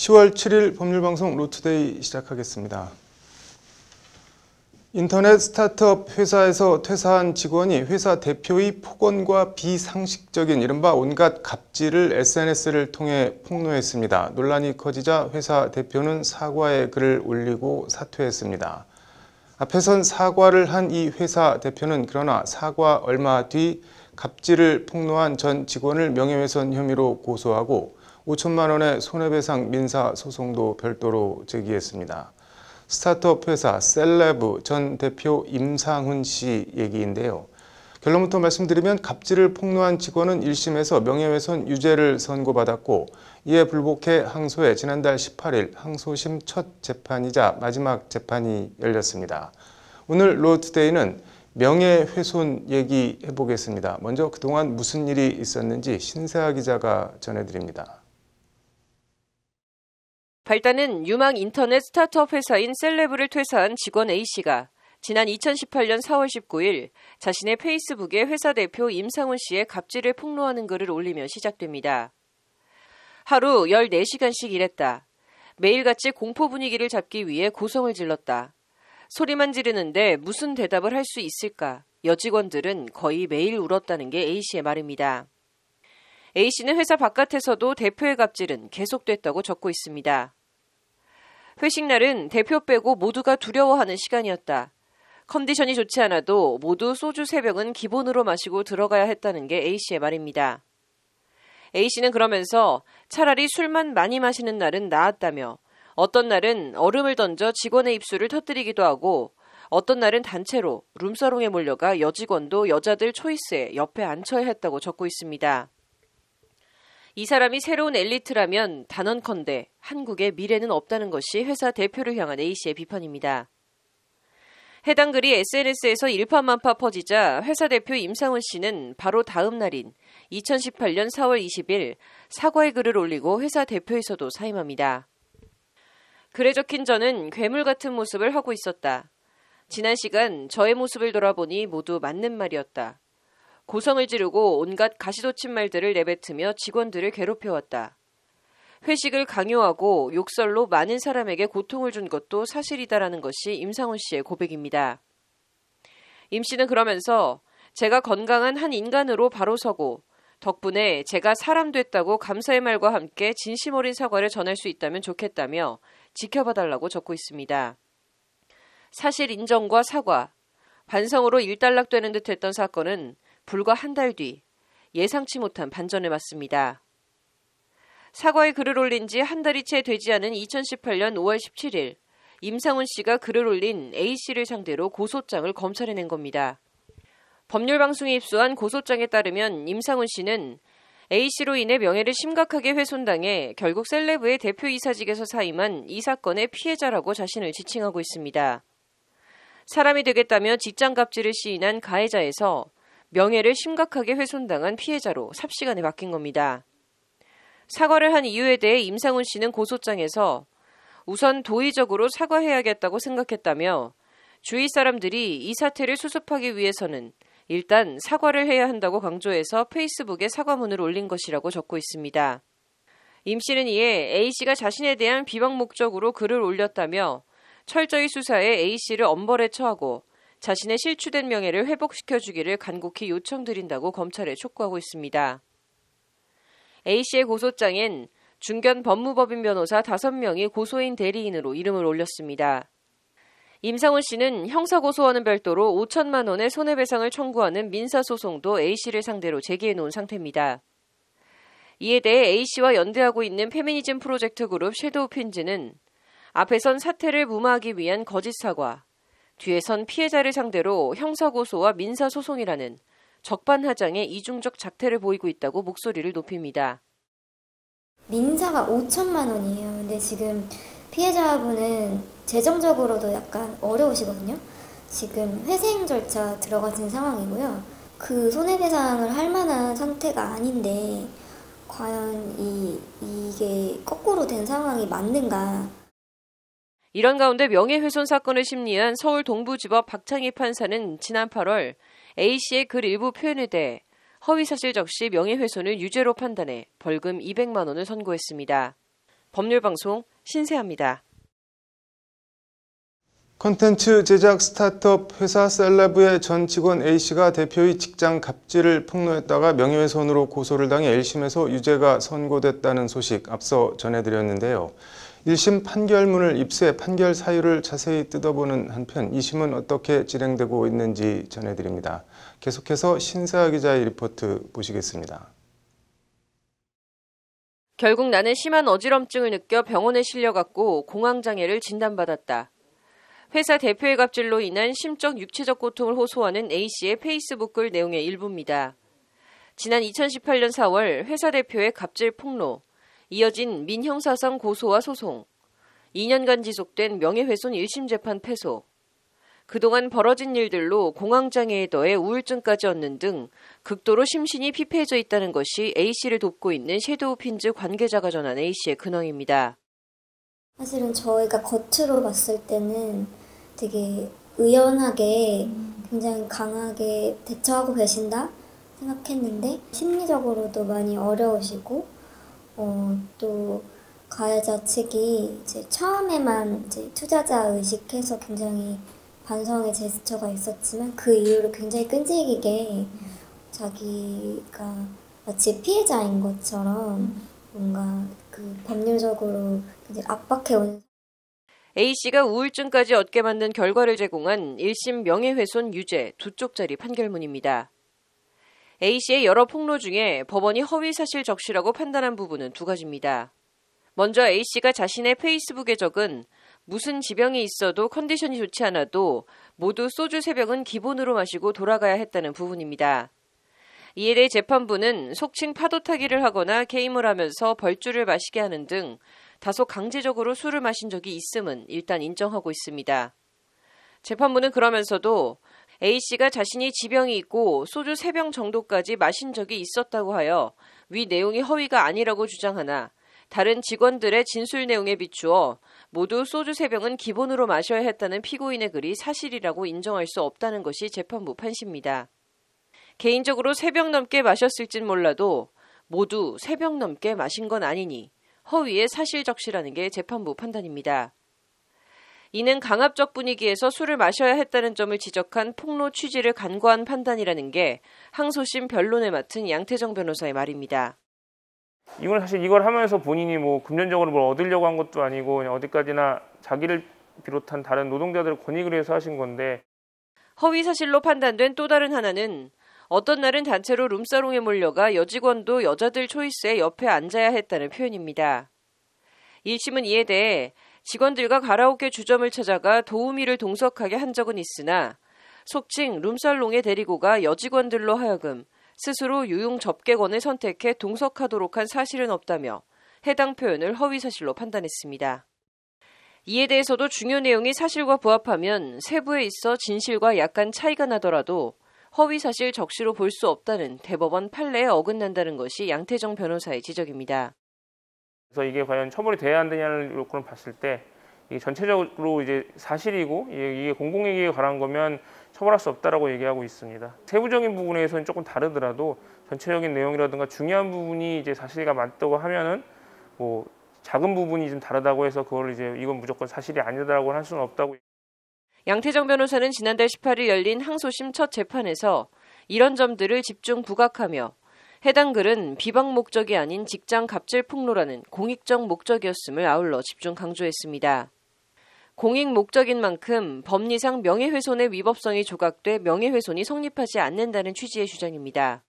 10월 7일 법률방송 로투데이 시작하겠습니다. 인터넷 스타트업 회사에서 퇴사한 직원이 회사 대표의 폭언과 비상식적인 이른바 온갖 갑질을 SNS를 통해 폭로했습니다. 논란이 커지자 회사 대표는 사과의 글을 올리고 사퇴했습니다. 앞에선 사과를 한 이 회사 대표는 그러나 사과 얼마 뒤 갑질을 폭로한 전 직원을 명예훼손 혐의로 고소하고 5천만 원의 손해배상 민사 소송도 별도로 제기했습니다. 스타트업 회사 셀레브 전 대표 임상훈 씨 얘기인데요. 결론부터 말씀드리면 갑질을 폭로한 직원은 1심에서 명예훼손 유죄를 선고받았고 이에 불복해 항소해 지난달 18일 항소심 첫 재판이자 마지막 재판이 열렸습니다. 오늘 로투데이는 명예훼손 얘기해보겠습니다. 먼저 그동안 무슨 일이 있었는지 신세아 기자가 전해드립니다. 발단은 유망 인터넷 스타트업 회사인 셀레브를 퇴사한 직원 A씨가 지난 2018년 4월 19일 자신의 페이스북에 회사 대표 임상훈 씨의 갑질을 폭로하는 글을 올리며 시작됩니다. 하루 14시간씩 일했다. 매일같이 공포 분위기를 잡기 위해 고성을 질렀다. 소리만 지르는데 무슨 대답을 할 수 있을까? 여직원들은 거의 매일 울었다는 게 A씨의 말입니다. A씨는 회사 바깥에서도 대표의 갑질은 계속됐다고 적고 있습니다. 회식날은 대표 빼고 모두가 두려워하는 시간이었다. 컨디션이 좋지 않아도 모두 소주 3병은 기본으로 마시고 들어가야 했다는 게 A씨의 말입니다. A씨는 그러면서 차라리 술만 많이 마시는 날은 나았다며 어떤 날은 얼음을 던져 직원의 입술을 터뜨리기도 하고 어떤 날은 단체로 룸사롱에 몰려가 여직원도 여자들 초이스에 옆에 앉혀야 했다고 적고 있습니다. 이 사람이 새로운 엘리트라면 단언컨대 한국의 미래는 없다는 것이 회사 대표를 향한 A씨의 비판입니다. 해당 글이 SNS에서 일파만파 퍼지자 회사 대표 임상훈 씨는 바로 다음 날인 2018년 4월 20일 사과의 글을 올리고 회사 대표에서도 사임합니다. 글에 적힌 저는 괴물 같은 모습을 하고 있었다. 지난 시간 저의 모습을 돌아보니 모두 맞는 말이었다. 고성을 지르고 온갖 가시도친 말들을 내뱉으며 직원들을 괴롭혀왔다. 회식을 강요하고 욕설로 많은 사람에게 고통을 준 것도 사실이다라는 것이 임상훈 씨의 고백입니다. 임 씨는 그러면서 제가 건강한 한 인간으로 바로 서고 덕분에 제가 사람 됐다고 감사의 말과 함께 진심 어린 사과를 전할 수 있다면 좋겠다며 지켜봐 달라고 적고 있습니다. 사실 인정과 사과, 반성으로 일단락되는 듯 했던 사건은 불과 한 달 뒤 예상치 못한 반전을 맞습니다. 사과의 글을 올린 지 한 달이 채 되지 않은 2018년 5월 17일 임상훈 씨가 글을 올린 A 씨를 상대로 고소장을 검찰에 낸 겁니다. 법률방송에 입수한 고소장에 따르면 임상훈 씨는 A 씨로 인해 명예를 심각하게 훼손당해 결국 셀레브의 대표 이사직에서 사임한 이 사건의 피해자라고 자신을 지칭하고 있습니다. 사람이 되겠다며 직장 갑질을 시인한 가해자에서 명예를 심각하게 훼손당한 피해자로 삽시간에 바뀐 겁니다. 사과를 한 이유에 대해 임상훈 씨는 고소장에서 우선 도의적으로 사과해야겠다고 생각했다며 주위 사람들이 이 사태를 수습하기 위해서는 일단 사과를 해야 한다고 강조해서 페이스북에 사과문을 올린 것이라고 적고 있습니다. 임 씨는 이에 A 씨가 자신에 대한 비방 목적으로 글을 올렸다며 철저히 수사해 A 씨를 엄벌에 처하고 자신의 실추된 명예를 회복시켜주기를 간곡히 요청드린다고 검찰에 촉구하고 있습니다. A씨의 고소장엔 중견 법무법인 변호사 5명이 고소인 대리인으로 이름을 올렸습니다. 임상훈 씨는 형사고소와는 별도로 5천만 원의 손해배상을 청구하는 민사소송도 A씨를 상대로 제기해 놓은 상태입니다. 이에 대해 A씨와 연대하고 있는 페미니즘 프로젝트 그룹 섀도우 핀즈는 앞에선 사태를 무마하기 위한 거짓 사과, 뒤에선 피해자를 상대로 형사고소와 민사소송이라는 적반하장의 이중적 작태를 보이고 있다고 목소리를 높입니다. 민사가 5천만 원이에요. 근데 지금 피해자분은 재정적으로도 약간 어려우시거든요. 지금 회생 절차 들어가신 상황이고요. 그 손해배상을 할 만한 상태가 아닌데 과연 이 이게 거꾸로 된 상황이 맞는가? 이런 가운데 명예훼손 사건을 심리한 서울 동부지법 박창희 판사는 지난 8월 A씨의 글 일부 표현에 대해 허위사실 적시 명예훼손을 유죄로 판단해 벌금 200만 원을 선고했습니다. 법률방송 신세합니다. 컨텐츠 제작 스타트업 회사 셀레브의 전 직원 A씨가 대표의 직장 갑질을 폭로했다가 명예훼손으로 고소를 당해 1심에서 유죄가 선고됐다는 소식 앞서 전해드렸는데요. 1심 판결문을 입수해 판결 사유를 자세히 뜯어보는 한편 2심은 어떻게 진행되고 있는지 전해드립니다. 계속해서 신사 기자의 리포트 보시겠습니다. 결국 나는 심한 어지럼증을 느껴 병원에 실려갔고 공황장애를 진단받았다. 회사 대표의 갑질로 인한 심적 육체적 고통을 호소하는 A씨의 페이스북 글 내용의 일부입니다. 지난 2018년 4월 회사 대표의 갑질 폭로, 이어진 민형사상 고소와 소송, 2년간 지속된 명예훼손 1심 재판 패소, 그동안 벌어진 일들로 공황장애에 더해 우울증까지 얻는 등 극도로 심신이 피폐해져 있다는 것이 A씨를 돕고 있는 섀도우핀즈 관계자가 전한 A씨의 근황입니다. 사실은 저희가 겉으로 봤을 때는 되게 의연하게 굉장히 강하게 대처하고 계신다 생각했는데 심리적으로도 많이 어려우시고 어, 또 가해자 측이 이제 처음에만 이제 투자자 의식해서 굉장히 반성의 제스처가 있었지만 그 이후로 굉장히 끈질기게 자기가 마치 피해자인 것처럼 뭔가 그 법률적으로 굉장히 압박해 온 A 씨가 우울증까지 얻게 만든 결과를 제공한 1심 명예훼손 유죄 두 쪽짜리 판결문입니다. A씨의 여러 폭로 중에 법원이 허위사실 적시라고 판단한 부분은 두 가지입니다. 먼저 A씨가 자신의 페이스북에 적은 무슨 지병이 있어도 컨디션이 좋지 않아도 모두 소주 세병은 기본으로 마시고 돌아가야 했다는 부분입니다. 이에 대해 재판부는 속칭 파도타기를 하거나 게임을 하면서 벌주를 마시게 하는 등 다소 강제적으로 술을 마신 적이 있음은 일단 인정하고 있습니다. 재판부는 그러면서도 A씨가 자신이 지병이 있고 소주 3병 정도까지 마신 적이 있었다고 하여 위 내용이 허위가 아니라고 주장하나 다른 직원들의 진술 내용에 비추어 모두 소주 3병은 기본으로 마셔야 했다는 피고인의 글이 사실이라고 인정할 수 없다는 것이 재판부 판시입니다. 개인적으로 3병 넘게 마셨을진 몰라도 모두 3병 넘게 마신 건 아니니 허위의 사실적시라는 게 재판부 판단입니다. 이는 강압적 분위기에서 술을 마셔야 했다는 점을 지적한 폭로 취지를 간과한 판단이라는 게 항소심 변론에 맡은 양태정 변호사의 말입니다. 이건 사실 이걸 하면서 본인이 뭐 금전적으로 뭘 얻으려고 한 것도 아니고 어디까지나 자기를 비롯한 다른 노동자들의 권익을 위해서 하신 건데 허위 사실로 판단된 또 다른 하나는 어떤 날은 단체로 룸사롱에 몰려가 여직원도 여자들 초이스에 옆에 앉아야 했다는 표현입니다. 1심은 이에 대해 직원들과 가라오케 주점을 찾아가 도우미를 동석하게 한 적은 있으나 속칭 룸살롱의 데리고가 여직원들로 하여금 스스로 유용 접객원을 선택해 동석하도록 한 사실은 없다며 해당 표현을 허위 사실로 판단했습니다. 이에 대해서도 중요 내용이 사실과 부합하면 세부에 있어 진실과 약간 차이가 나더라도 허위 사실 적시로 볼 수 없다는 대법원 판례에 어긋난다는 것이 양태정 변호사의 지적입니다. 그래서 이게 과연 처벌이 돼야 안 되냐는 요건을 봤을 때 이게 전체적으로 이제 사실이고 이게 공공에게 관한 거면 처벌할 수 없다라고 얘기하고 있습니다. 세부적인 부분에서는 조금 다르더라도 전체적인 내용이라든가 중요한 부분이 이제 사실과 맞다고 하면은 뭐 작은 부분이 좀 다르다고 해서 그걸 이제 이건 무조건 사실이 아니다라고 할 수는 없다고. 양태정 변호사는 지난달 18일 열린 항소심 첫 재판에서 이런 점들을 집중 부각하며 해당 글은 비방 목적이 아닌 직장 갑질 폭로라는 공익적 목적이었음을 아울러 집중 강조했습니다. 공익 목적인 만큼 법리상 명예훼손의 위법성이 조각돼 명예훼손이 성립하지 않는다는 취지의 주장입니다.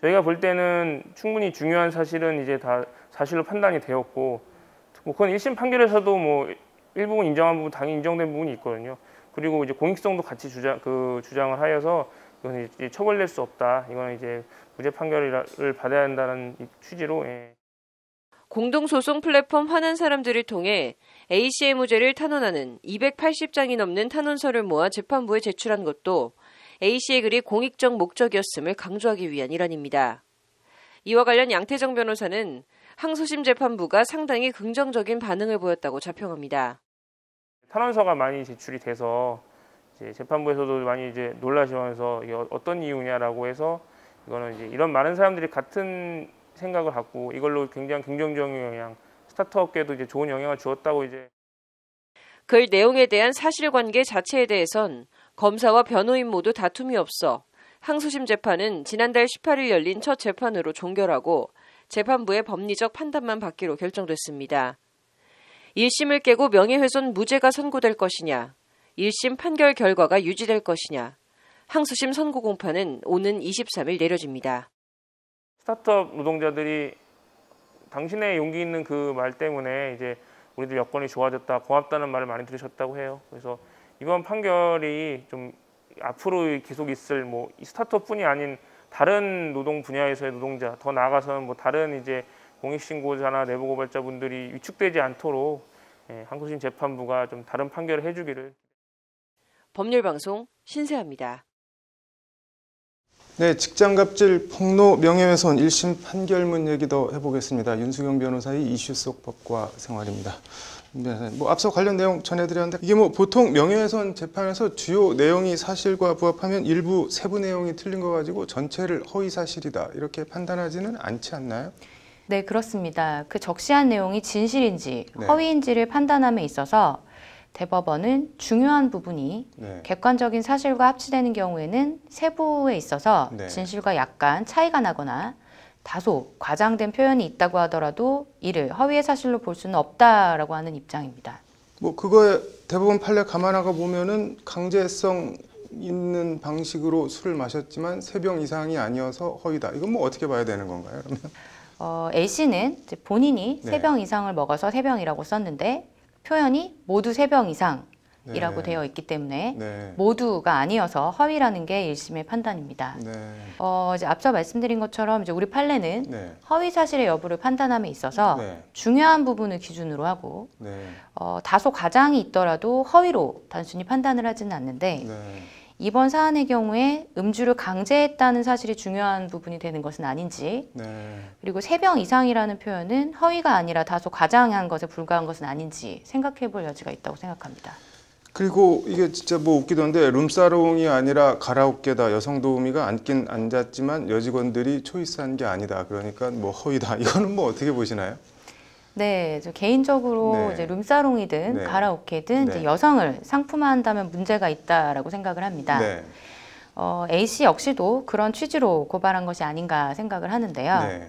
저희가 볼 때는 충분히 중요한 사실은 이제 다 사실로 판단이 되었고 뭐 그건 1심 판결에서도 뭐 일부분 인정한 부분 당연히 인정된 부분이 있거든요. 그리고 이제 공익성도 같이 주장 그 주장을 하여서 그건 이제 처벌 낼수 없다. 이거는 이제 무죄 판결을 받아야 한다는 취지로. 예. 공동소송 플랫폼 화난 사람들을 통해 A씨의 무죄를 탄원하는 280장이 넘는 탄원서를 모아 재판부에 제출한 것도 A씨의 글이 공익적 목적이었음을 강조하기 위한 일환입니다. 이와 관련 양태정 변호사는 항소심 재판부가 상당히 긍정적인 반응을 보였다고 자평합니다. 탄원서가 많이 제출이 돼서 이제 재판부에서도 많이 이제 놀라시면서 이게 어, 어떤 이유냐라고 해서 이거는 이제 이런 많은 사람들이 같은 생각을 갖고 이걸로 굉장히 긍정적인 영향, 스타트업계도 이제 좋은 영향을 주었다고 이제 글 그 내용에 대한 사실관계 자체에 대해선 검사와 변호인 모두 다툼이 없어 항소심 재판은 지난달 18일 열린 첫 재판으로 종결하고 재판부의 법리적 판단만 받기로 결정됐습니다. 1심을 깨고 명예훼손 무죄가 선고될 것이냐, 1심 판결 결과가 유지될 것이냐. 항소심 선고 공판은 오는 23일 내려집니다. 스타트업 노동자들이 당신의 용기 있는 그 말 때문에 이제 우리들 여건이 좋아졌다, 고맙다는 말을 많이 들으셨다고 해요. 그래서 이번 판결이 좀 앞으로 계속 있을 뭐 스타트업뿐이 아닌 다른 노동 분야에서의 노동자, 더 나아가서는 뭐 다른 이제 공익신고자나 내부고발자분들이 위축되지 않도록 예, 항소심 재판부가 좀 다른 판결을 해주기를. 법률방송 신세합니다. 네, 직장갑질 폭로 명예훼손 1심 판결문 얘기 도 해보겠습니다. 윤수경 변호사의 이슈 속 법과 생활입니다. 네, 뭐 앞서 관련 내용 전해드렸는데 이게 뭐 보통 명예훼손 재판에서 주요 내용이 사실과 부합하면 일부 세부 내용이 틀린 거 가지고 전체를 허위 사실이다 이렇게 판단하지는 않지 않나요? 네, 그렇습니다. 그 적시한 내용이 진실인지 네. 허위인지를 판단함에 있어서 대법원은 중요한 부분이 네. 객관적인 사실과 합치되는 경우에는 세부에 있어서 네. 진실과 약간 차이가 나거나 다소 과장된 표현이 있다고 하더라도 이를 허위의 사실로 볼 수는 없다라고 하는 입장입니다. 뭐 그거에 대법원 판례 감안하고 보면은 강제성 있는 방식으로 술을 마셨지만 세병 이상이 아니어서 허위다. 이건 뭐 어떻게 봐야 되는 건가요? 그러면 어, A 씨는 본인이 세병 네. 이상을 먹어서 세 병이라고 썼는데 표현이 모두 3병 이상이라고 네. 되어 있기 때문에 네. 모두가 아니어서 허위라는 게 1심의 판단입니다. 네. 어, 이제 앞서 말씀드린 것처럼 이제 우리 판례는 네. 허위 사실의 여부를 판단함에 있어서 네. 중요한 부분을 기준으로 하고 네. 어, 다소 과장이 있더라도 허위로 단순히 판단을 하지는 않는데 이번 사안의 경우에 음주를 강제했다는 사실이 중요한 부분이 되는 것은 아닌지 네. 그리고 세병 이상이라는 표현은 허위가 아니라 다소 과장한 것에 불과한 것은 아닌지 생각해 볼 여지가 있다고 생각합니다. 그리고 이게 진짜 뭐 웃기던데 룸사롱이 아니라 가라오케다 여성 도우미가 앉긴 앉았지만 여직원들이 초이스한 게 아니다 그러니까 뭐 허위다 이거는 뭐 어떻게 보시나요? 네, 저 개인적으로 네. 이제 룸사롱이든 네. 가라오케든 네. 이제 여성을 상품화한다면 문제가 있다라고 생각을 합니다. 네. 어, A 씨 역시도 그런 취지로 고발한 것이 아닌가 생각을 하는데요. 네.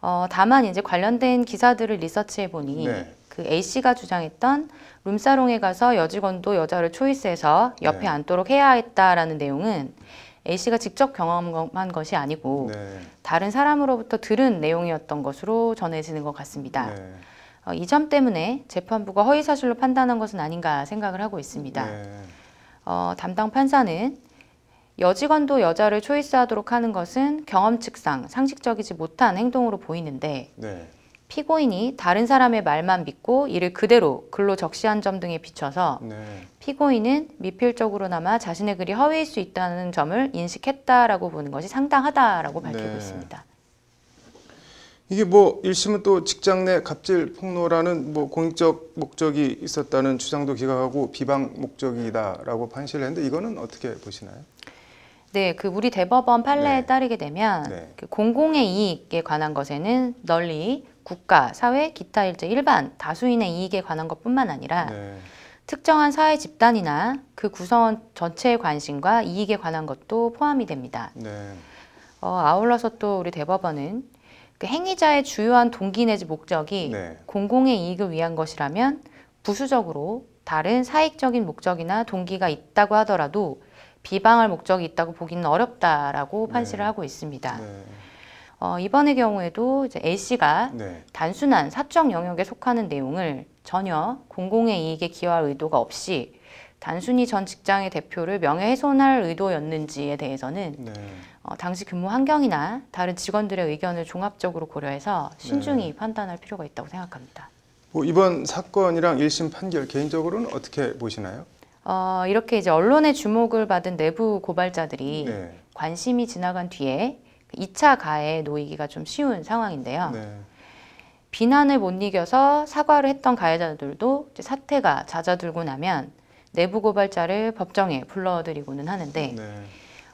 어, 다만 이제 관련된 기사들을 리서치해 보니 네. 그 A 씨가 주장했던 룸사롱에 가서 여직원도 여자를 초이스해서 옆에 앉도록 해야 했다라는 내용은 A씨가 직접 경험한 것이 아니고 네. 다른 사람으로부터 들은 내용이었던 것으로 전해지는 것 같습니다. 네. 어, 이점 때문에 재판부가 허위사실로 판단한 것은 아닌가 생각을 하고 있습니다. 네. 어, 담당 판사는 여직원도 여자를 초이스하도록 하는 것은 경험칙상 상식적이지 못한 행동으로 보이는데 네. 피고인이 다른 사람의 말만 믿고 이를 그대로 글로 적시한 점 등에 비춰서 네. 피고인은 미필적으로나마 자신의 글이 허위일 수 있다는 점을 인식했다라고 보는 것이 상당하다라고 네. 밝히고 네. 있습니다. 이게 뭐 1심은 또 직장 내 갑질 폭로라는 뭐 공익적 목적이 있었다는 주장도 기각하고 비방 목적이다라고 판시를 했는데 이거는 어떻게 보시나요? 네, 그 우리 대법원 판례에 네. 따르게 되면 네. 그 공공의 이익에 관한 것에는 널리 국가, 사회, 기타 일제 일반 다수인의 이익에 관한 것뿐만 아니라 네. 특정한 사회 집단이나 그 구성원 전체의 관심과 이익에 관한 것도 포함이 됩니다. 네. 어, 아울러서 또 우리 대법원은 그 행위자의 주요한 동기 내지 목적이 네. 공공의 이익을 위한 것이라면 부수적으로 다른 사익적인 목적이나 동기가 있다고 하더라도 비방할 목적이 있다고 보기는 어렵다라고 네. 판시를 하고 있습니다. 네. 어, 이번의 경우에도 이제 A 씨가 네. 단순한 사적 영역에 속하는 내용을 전혀 공공의 이익에 기여할 의도가 없이 단순히 전 직장의 대표를 명예훼손할 의도였는지에 대해서는 네. 어, 당시 근무 환경이나 다른 직원들의 의견을 종합적으로 고려해서 신중히 네. 판단할 필요가 있다고 생각합니다. 뭐 이번 사건이랑 1심 판결 개인적으로는 어떻게 보시나요? 어, 이렇게 이제 언론의 주목을 받은 내부 고발자들이 네. 관심이 지나간 뒤에 2차 가해에 놓이기가 좀 쉬운 상황인데요. 네. 비난을 못 이겨서 사과를 했던 가해자들도 사태가 잦아들고 나면 내부 고발자를 법정에 불러들이고는 하는데 네.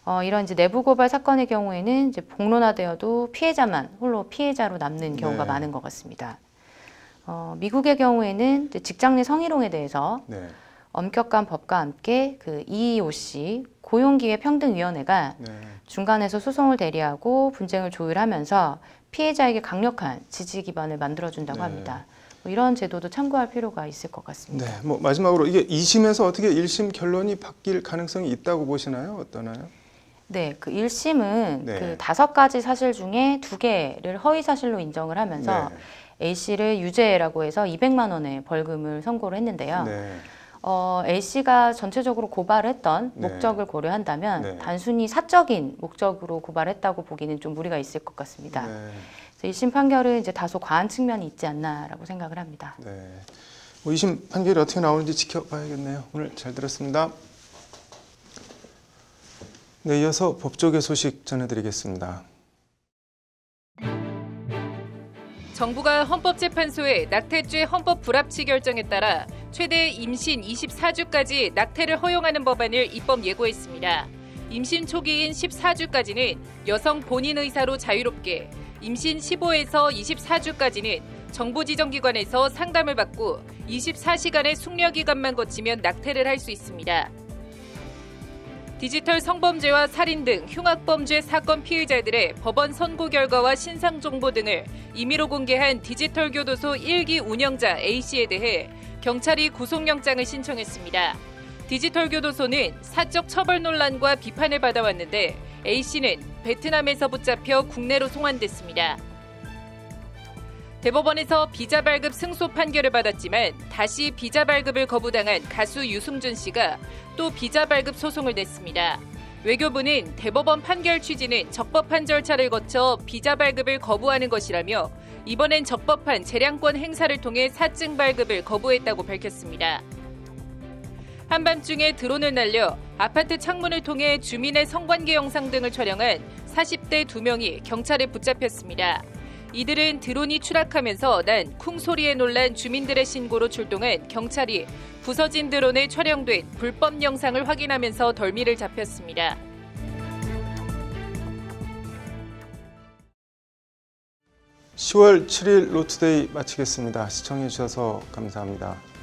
어, 이런 이제 내부 고발 사건의 경우에는 이제 복론화되어도 피해자만 홀로 피해자로 남는 경우가 네. 많은 것 같습니다. 어, 미국의 경우에는 직장 내 성희롱에 대해서 네. 엄격한 법과 함께 그 EEOC 고용기회평등위원회가 네. 중간에서 소송을 대리하고 분쟁을 조율하면서 피해자에게 강력한 지지 기반을 만들어준다고 네. 합니다. 뭐 이런 제도도 참고할 필요가 있을 것 같습니다. 네, 뭐 마지막으로 이게 2심에서 어떻게 1심 결론이 바뀔 가능성이 있다고 보시나요? 어떠나요? 네, 그 1심은 네. 그 다섯 가지 사실 중에 두 개를 허위 사실로 인정을 하면서 네. A씨를 유죄라고 해서 200만 원의 벌금을 선고를 했는데요. 네. 어, A 씨가 전체적으로 고발했던 네. 목적을 고려한다면 네. 단순히 사적인 목적으로 고발했다고 보기는 좀 무리가 있을 것 같습니다. 네. 그 1심 판결은 이제 다소 과한 측면이 있지 않나라고 생각을 합니다. 네. 뭐 2심 판결이 어떻게 나오는지 지켜봐야겠네요. 오늘 잘 들었습니다. 네, 이어서 법조계 소식 전해드리겠습니다. 정부가 헌법재판소의 낙태죄 헌법 불합치 결정에 따라 최대 임신 24주까지 낙태를 허용하는 법안을 입법 예고했습니다. 임신 초기인 14주까지는 여성 본인 의사로 자유롭게, 임신 15에서 24주까지는 정부 지정 기관에서 상담을 받고 24시간의 숙려 기간만 거치면 낙태를 할 수 있습니다. 디지털 성범죄와 살인 등 흉악범죄 사건 피의자들의 법원 선고 결과와 신상 정보 등을 임의로 공개한 디지털 교도소 1기 운영자 A씨에 대해 경찰이 구속영장을 신청했습니다. 디지털 교도소는 사적 처벌 논란과 비판을 받아왔는데 A씨는 베트남에서 붙잡혀 국내로 송환됐습니다. 대법원에서 비자 발급 승소 판결을 받았지만 다시 비자 발급을 거부당한 가수 유승준 씨가 또 비자 발급 소송을 냈습니다. 외교부는 대법원 판결 취지는 적법한 절차를 거쳐 비자 발급을 거부하는 것이라며 이번엔 적법한 재량권 행사를 통해 사증 발급을 거부했다고 밝혔습니다. 한밤중에 드론을 날려 아파트 창문을 통해 주민의 성관계 영상 등을 촬영한 40대 두명이 경찰에 붙잡혔습니다. 이들은 드론이 추락하면서 난 쿵 소리에 놀란 주민들의 신고로 출동한 경찰이 부서진 드론에 촬영된 불법 영상을 확인하면서 덜미를 잡혔습니다. (10월 7일) 로투데이 마치겠습니다 시청해 주셔서 감사합니다.